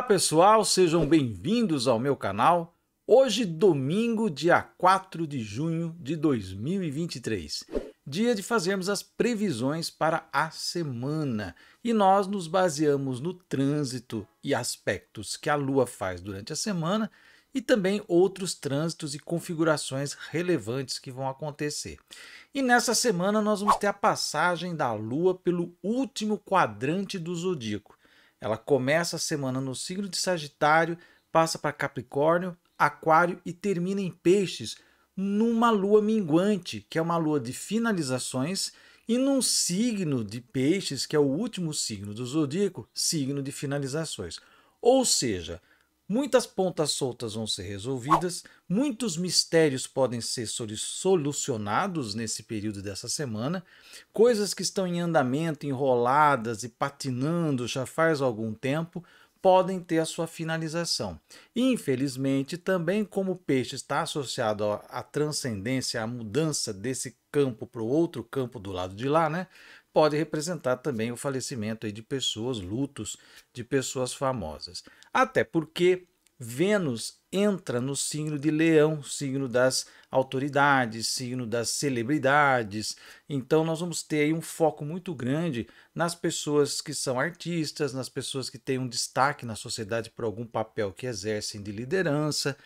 Olá pessoal, sejam bem-vindos ao meu canal. Hoje, domingo, dia 4 de junho de 2023, dia de fazermos as previsões para a semana. E nós nos baseamos no trânsito e aspectos que a Lua faz durante a semana e também outros trânsitos e configurações relevantes que vão acontecer. E nessa semana nós vamos ter a passagem da Lua pelo último quadrante do zodíaco ela começa a semana no signo de Sagitário, passa para Capricórnio, Aquário e termina em Peixes, numa lua minguante, que é uma lua de finalizações, e num signo de Peixes, que é o último signo do zodíaco, signo de finalizações. Ou seja, Muitas pontas soltas vão ser resolvidas, muitos mistérios podem ser solucionados nesse período dessa semana, coisas que estão em andamento, enroladas e patinando já faz algum tempo, podem ter a sua finalização. Infelizmente, também como o peixe está associado à transcendência, à mudança desse campo para o outro campo do lado de lá, né? pode representar também o falecimento de pessoas, lutos de pessoas famosas. Até porque Vênus entra no signo de Leão, signo das autoridades, signo das celebridades. Então nós vamos ter aí um foco muito grande nas pessoas que são artistas, nas pessoas que têm um destaque na sociedade por algum papel que exercem de liderança.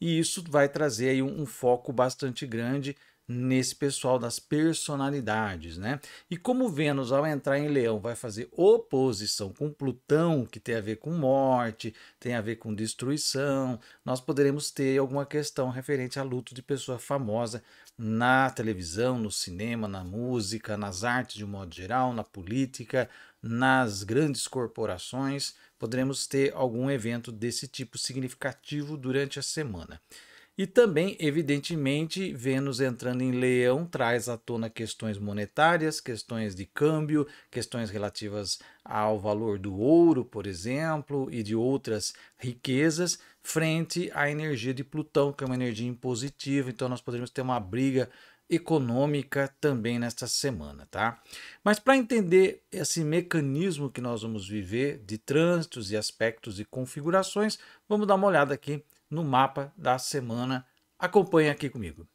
E isso vai trazer aí um, um foco bastante grande nesse pessoal das personalidades, né? E como Vênus ao entrar em Leão vai fazer oposição com Plutão, que tem a ver com morte, tem a ver com destruição, nós poderemos ter alguma questão referente a luto de pessoa famosa na televisão, no cinema, na música, nas artes de um modo geral, na política, nas grandes corporações, poderemos ter algum evento desse tipo significativo durante a semana. E também, evidentemente, Vênus entrando em Leão traz à tona questões monetárias, questões de câmbio, questões relativas ao valor do ouro, por exemplo, e de outras riquezas, frente à energia de Plutão, que é uma energia impositiva. Então, nós poderíamos ter uma briga econômica também nesta semana, tá? Mas para entender esse mecanismo que nós vamos viver de trânsitos e aspectos e configurações, vamos dar uma olhada aqui no mapa da semana. Acompanhe aqui comigo.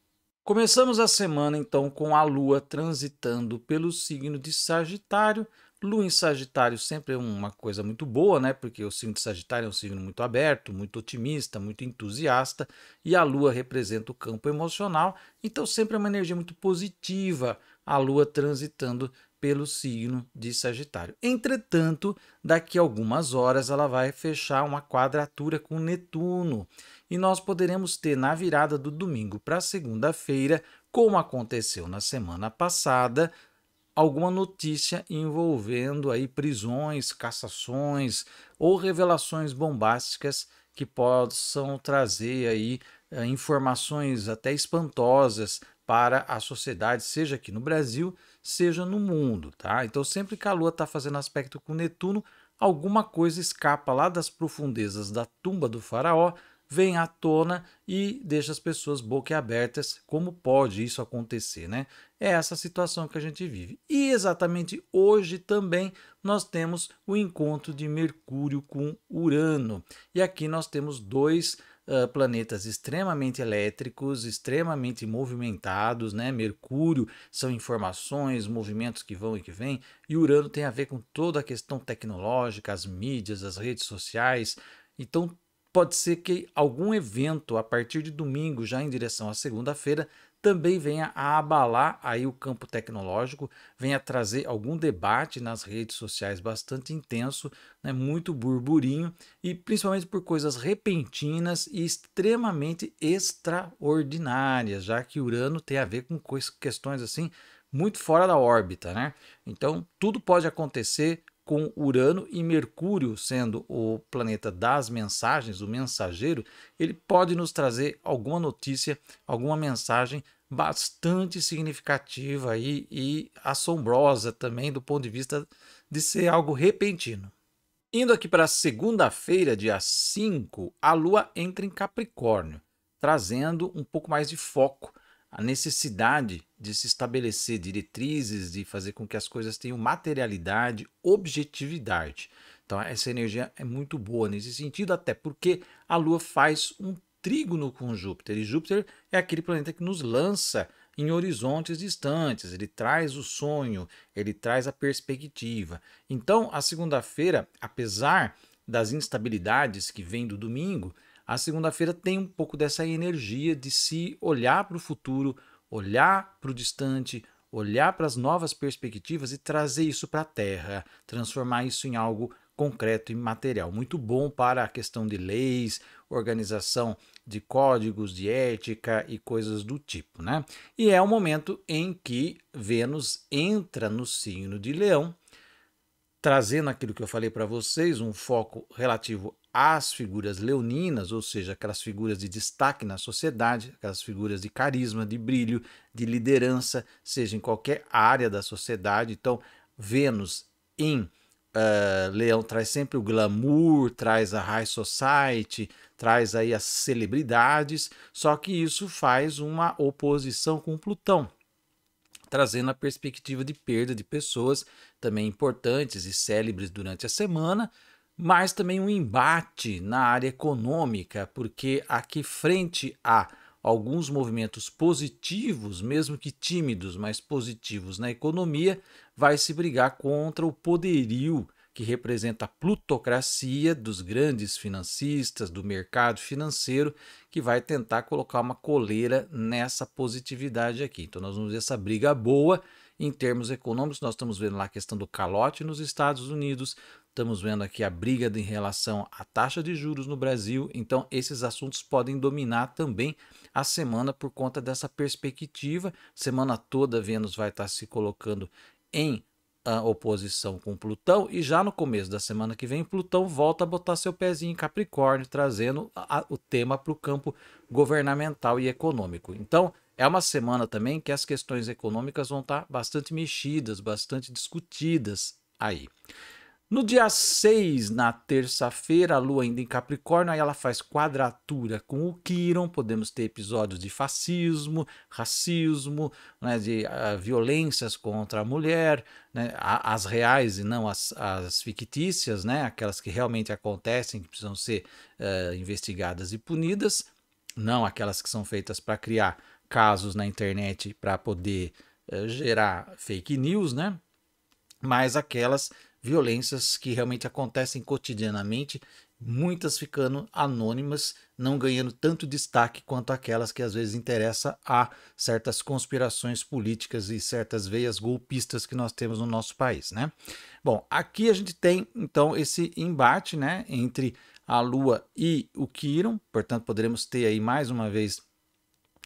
Começamos a semana então com a Lua transitando pelo signo de Sagitário. Lua em Sagitário sempre é uma coisa muito boa, né? Porque o signo de Sagitário é um signo muito aberto, muito otimista, muito entusiasta, e a Lua representa o campo emocional, então sempre é uma energia muito positiva a Lua transitando pelo signo de Sagitário. Entretanto, daqui a algumas horas ela vai fechar uma quadratura com Netuno e nós poderemos ter na virada do domingo para segunda-feira, como aconteceu na semana passada, alguma notícia envolvendo aí prisões, cassações ou revelações bombásticas que possam trazer aí eh, informações até espantosas para a sociedade, seja aqui no Brasil, seja no mundo, tá? Então sempre que a Lua está fazendo aspecto com Netuno, alguma coisa escapa lá das profundezas da tumba do faraó, vem à tona e deixa as pessoas boquiabertas. Como pode isso acontecer, né? É essa situação que a gente vive. E exatamente hoje também nós temos o encontro de Mercúrio com Urano. E aqui nós temos dois planetas extremamente elétricos, extremamente movimentados, né? Mercúrio são informações, movimentos que vão e que vêm, e Urano tem a ver com toda a questão tecnológica, as mídias, as redes sociais. Então, pode ser que algum evento a partir de domingo, já em direção à segunda-feira, também venha a abalar aí o campo tecnológico, venha trazer algum debate nas redes sociais bastante intenso, né, muito burburinho e principalmente por coisas repentinas e extremamente extraordinárias, já que Urano tem a ver com questões assim muito fora da órbita, né? Então tudo pode acontecer com Urano e Mercúrio sendo o planeta das mensagens, o mensageiro, ele pode nos trazer alguma notícia, alguma mensagem bastante significativa e, e assombrosa também do ponto de vista de ser algo repentino. Indo aqui para segunda-feira, dia 5, a Lua entra em Capricórnio, trazendo um pouco mais de foco a necessidade de se estabelecer diretrizes, de fazer com que as coisas tenham materialidade, objetividade. Então, essa energia é muito boa nesse sentido, até porque a Lua faz um trígono com Júpiter, e Júpiter é aquele planeta que nos lança em horizontes distantes, ele traz o sonho, ele traz a perspectiva. Então, a segunda-feira, apesar das instabilidades que vem do domingo, a segunda-feira tem um pouco dessa energia de se olhar para o futuro, olhar para o distante, olhar para as novas perspectivas e trazer isso para a Terra, transformar isso em algo concreto e material. Muito bom para a questão de leis, organização de códigos de ética e coisas do tipo, né? E é o momento em que Vênus entra no signo de Leão, trazendo aquilo que eu falei para vocês, um foco relativo as figuras leoninas, ou seja, aquelas figuras de destaque na sociedade, aquelas figuras de carisma, de brilho, de liderança, seja em qualquer área da sociedade. Então, Vênus em uh, Leão traz sempre o glamour, traz a high society, traz aí as celebridades, só que isso faz uma oposição com Plutão trazendo a perspectiva de perda de pessoas também importantes e célebres durante a semana, mas também um embate na área econômica, porque aqui frente a alguns movimentos positivos, mesmo que tímidos, mas positivos na economia, vai se brigar contra o poderio que representa a plutocracia dos grandes financistas, do mercado financeiro, que vai tentar colocar uma coleira nessa positividade aqui. Então nós vamos ver essa briga boa em termos econômicos, nós estamos vendo lá a questão do calote nos Estados Unidos, Estamos vendo aqui a briga em relação à taxa de juros no Brasil, então esses assuntos podem dominar também a semana por conta dessa perspectiva. Semana toda Vênus vai estar se colocando em ah, oposição com Plutão e já no começo da semana que vem Plutão volta a botar seu pezinho em Capricórnio, trazendo a, o tema para o campo governamental e econômico. Então, é uma semana também que as questões econômicas vão estar bastante mexidas, bastante discutidas aí. No dia 6, na terça-feira, a Lua ainda em Capricórnio, aí ela faz quadratura com o Quiron. Podemos ter episódios de fascismo, racismo, né, de uh, violências contra a mulher, né, as reais e não as, as, fictícias, né, aquelas que realmente acontecem, que precisam ser uh, investigadas e punidas, não aquelas que são feitas para criar casos na internet para poder uh, gerar fake news, né, mas aquelas violências que realmente acontecem cotidianamente, muitas ficando anônimas, não ganhando tanto destaque quanto aquelas que às vezes interessa a certas conspirações políticas e certas veias golpistas que nós temos no nosso país, né? Bom, aqui a gente tem então esse embate, né, entre a Lua e o Quirón. portanto poderemos ter aí mais uma vez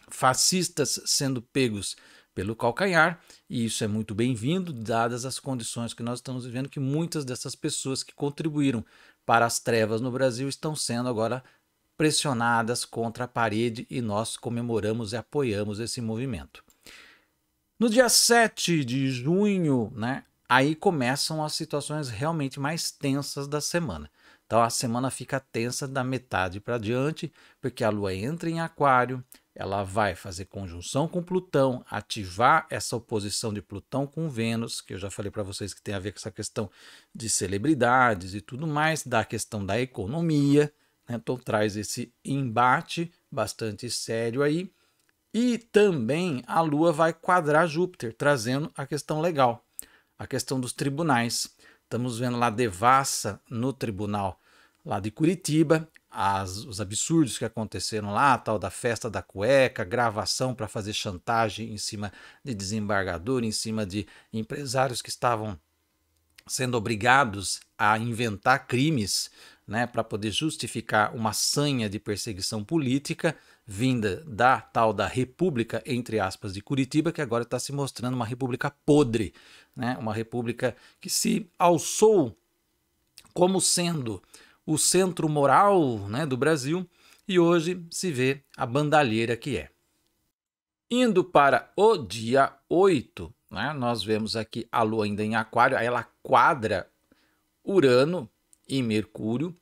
fascistas sendo pegos pelo calcanhar, e isso é muito bem-vindo, dadas as condições que nós estamos vivendo, que muitas dessas pessoas que contribuíram para as trevas no Brasil estão sendo agora pressionadas contra a parede e nós comemoramos e apoiamos esse movimento. No dia 7 de junho, né, aí começam as situações realmente mais tensas da semana. Então a semana fica tensa da metade para diante, porque a lua entra em aquário, ela vai fazer conjunção com Plutão, ativar essa oposição de Plutão com Vênus, que eu já falei para vocês que tem a ver com essa questão de celebridades e tudo mais, da questão da economia, né? então traz esse embate bastante sério aí. E também a Lua vai quadrar Júpiter, trazendo a questão legal, a questão dos tribunais. Estamos vendo lá Devassa no tribunal lá de Curitiba, as, os absurdos que aconteceram lá, tal da festa da cueca, gravação para fazer chantagem em cima de desembargador, em cima de empresários que estavam sendo obrigados a inventar crimes né, para poder justificar uma sanha de perseguição política vinda da tal da República, entre aspas, de Curitiba, que agora está se mostrando uma república podre, né, uma república que se alçou como sendo o centro moral né, do Brasil e hoje se vê a bandalheira que é. Indo para o dia 8, né, nós vemos aqui a Lua ainda em Aquário, ela quadra Urano e Mercúrio.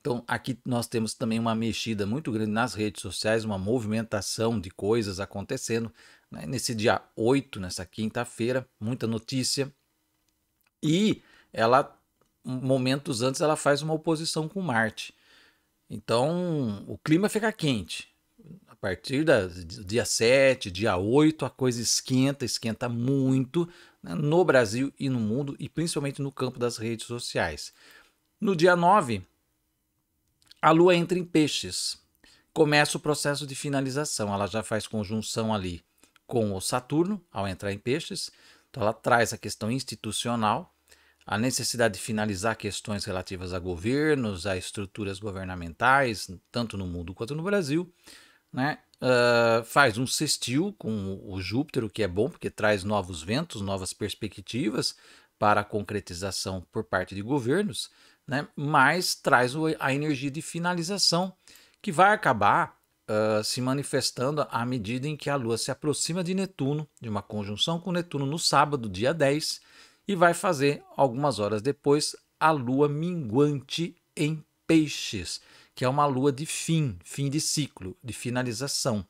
Então, aqui nós temos também uma mexida muito grande nas redes sociais, uma movimentação de coisas acontecendo. Né, nesse dia 8, nessa quinta-feira, muita notícia. E ela momentos antes ela faz uma oposição com Marte. Então o clima fica quente. A partir do dia 7, dia 8, a coisa esquenta, esquenta muito né, no Brasil e no mundo, e principalmente no campo das redes sociais. No dia 9, a Lua entra em peixes. Começa o processo de finalização. Ela já faz conjunção ali com o Saturno, ao entrar em peixes. Então ela traz a questão institucional, a necessidade de finalizar questões relativas a governos, a estruturas governamentais, tanto no mundo quanto no Brasil, né? Uh, faz um sextil com o Júpiter, o que é bom, porque traz novos ventos, novas perspectivas para a concretização por parte de governos, né? mas traz a energia de finalização, que vai acabar uh, se manifestando à medida em que a Lua se aproxima de Netuno, de uma conjunção com Netuno no sábado, dia 10, e vai fazer, algumas horas depois, a lua minguante em peixes, que é uma lua de fim, fim de ciclo, de finalização,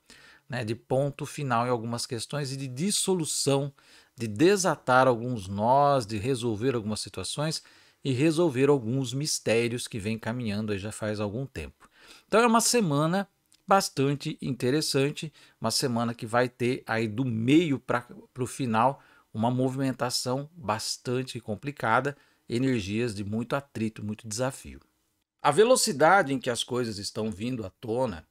né, de ponto final em algumas questões e de dissolução, de desatar alguns nós, de resolver algumas situações e resolver alguns mistérios que vem caminhando aí já faz algum tempo. Então é uma semana bastante interessante, uma semana que vai ter aí do meio para o final uma movimentação bastante complicada, energias de muito atrito, muito desafio. A velocidade em que as coisas estão vindo à tona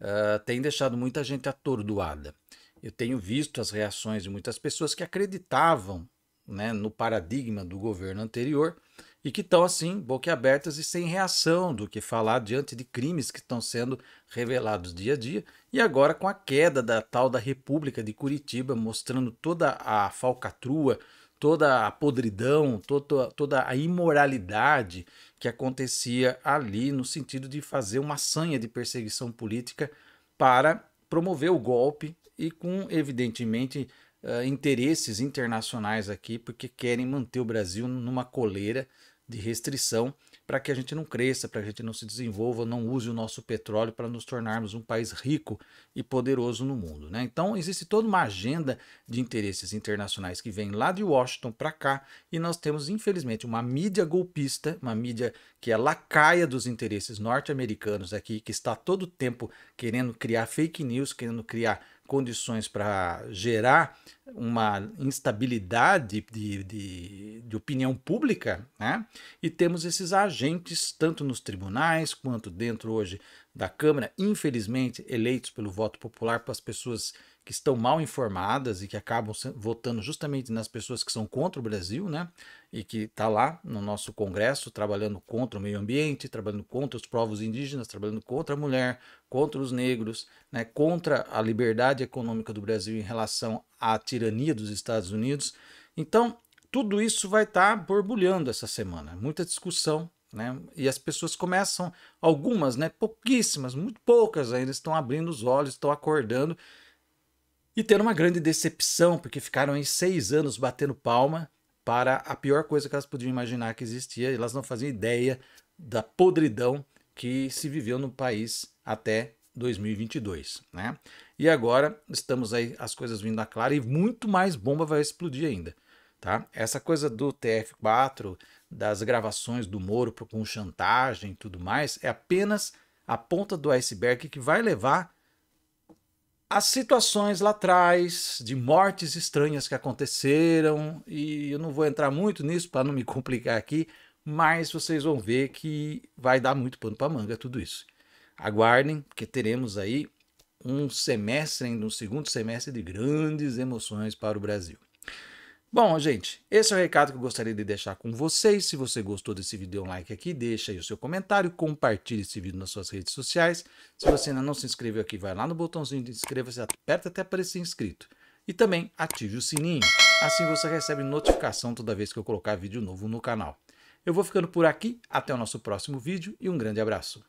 uh, tem deixado muita gente atordoada. Eu tenho visto as reações de muitas pessoas que acreditavam né, no paradigma do governo anterior e que estão assim, boquiabertas e sem reação do que falar diante de crimes que estão sendo revelados dia a dia. E agora com a queda da tal da República de Curitiba, mostrando toda a falcatrua, toda a podridão, toda, toda a imoralidade que acontecia ali no sentido de fazer uma sanha de perseguição política para promover o golpe e com, evidentemente, eh, interesses internacionais aqui, porque querem manter o Brasil numa coleira de restrição para que a gente não cresça, para que a gente não se desenvolva, não use o nosso petróleo para nos tornarmos um país rico e poderoso no mundo. Né? Então, existe toda uma agenda de interesses internacionais que vem lá de Washington para cá e nós temos, infelizmente, uma mídia golpista, uma mídia que é lacaia dos interesses norte-americanos aqui, que está todo o tempo querendo criar fake news, querendo criar condições para gerar uma instabilidade de, de, de, opinião pública, né? e temos esses agentes, tanto nos tribunais quanto dentro hoje da Câmara, infelizmente, eleitos pelo voto popular para as pessoas que estão mal informadas e que acabam votando justamente nas pessoas que são contra o Brasil, né? E que está lá no nosso Congresso trabalhando contra o meio ambiente, trabalhando contra os povos indígenas, trabalhando contra a mulher, contra os negros, né? contra a liberdade econômica do Brasil em relação à tirania dos Estados Unidos. Então, tudo isso vai estar tá borbulhando essa semana. Muita discussão, né? E as pessoas começam, algumas, né, pouquíssimas, muito poucas ainda, estão abrindo os olhos, estão acordando e tendo uma grande decepção, porque ficaram em seis anos batendo palma para a pior coisa que elas podiam imaginar que existia, e elas não faziam ideia da podridão que se viveu no país até 2022, né? E agora estamos aí as coisas vindo à clara e muito mais bomba vai explodir ainda, tá? Essa coisa do TF4, das gravações do Moro com chantagem e tudo mais, é apenas a ponta do iceberg que vai levar às situações lá atrás, de mortes estranhas que aconteceram, e eu não vou entrar muito nisso para não me complicar aqui, mas vocês vão ver que vai dar muito pano para manga tudo isso. Aguardem, porque teremos aí um semestre, no um segundo semestre, de grandes emoções para o Brasil. Bom, gente, esse é o recado que eu gostaria de deixar com vocês. Se você gostou desse vídeo, dê um like aqui, deixa aí o seu comentário, compartilhe esse vídeo nas suas redes sociais. Se você ainda não se inscreveu aqui, vai lá no botãozinho de inscreva-se, aperta até aparecer inscrito. E também ative o sininho, assim você recebe notificação toda vez que eu colocar vídeo novo no canal. Eu vou ficando por aqui, até o nosso próximo vídeo e um grande abraço.